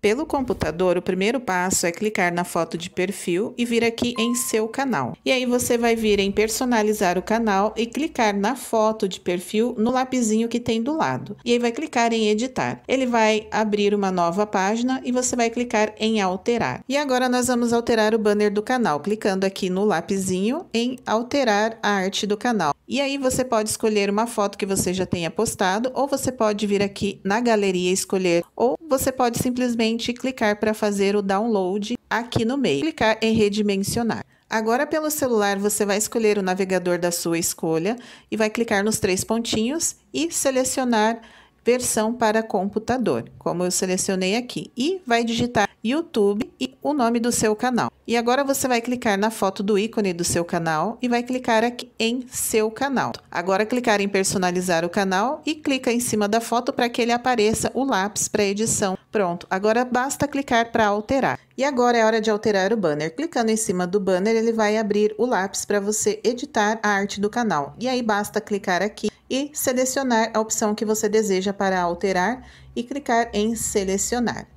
Pelo computador, o primeiro passo é clicar na foto de perfil e vir aqui em seu canal. E aí você vai vir em personalizar o canal e clicar na foto de perfil no lapisinho que tem do lado. E aí vai clicar em editar. Ele vai abrir uma nova página e você vai clicar em alterar. E agora nós vamos alterar o banner do canal, clicando aqui no lapisinho em alterar a arte do canal. E aí você pode escolher uma foto que você já tenha postado, ou você pode vir aqui na galeria escolher, ou você pode simplesmente clicar para fazer o download aqui no meio, clicar em redimensionar. Agora pelo celular você vai escolher o navegador da sua escolha e vai clicar nos três pontinhos e selecionar versão para computador, como eu selecionei aqui, e vai digitar YouTube e o nome do seu canal. E agora você vai clicar na foto do ícone do seu canal e vai clicar aqui em seu canal. Agora clicar em personalizar o canal e clica em cima da foto para que ele apareça o lápis para edição. Pronto, agora basta clicar para alterar. E agora é hora de alterar o banner. Clicando em cima do banner, ele vai abrir o lápis para você editar a arte do canal. E aí basta clicar aqui e selecionar a opção que você deseja para alterar e clicar em selecionar.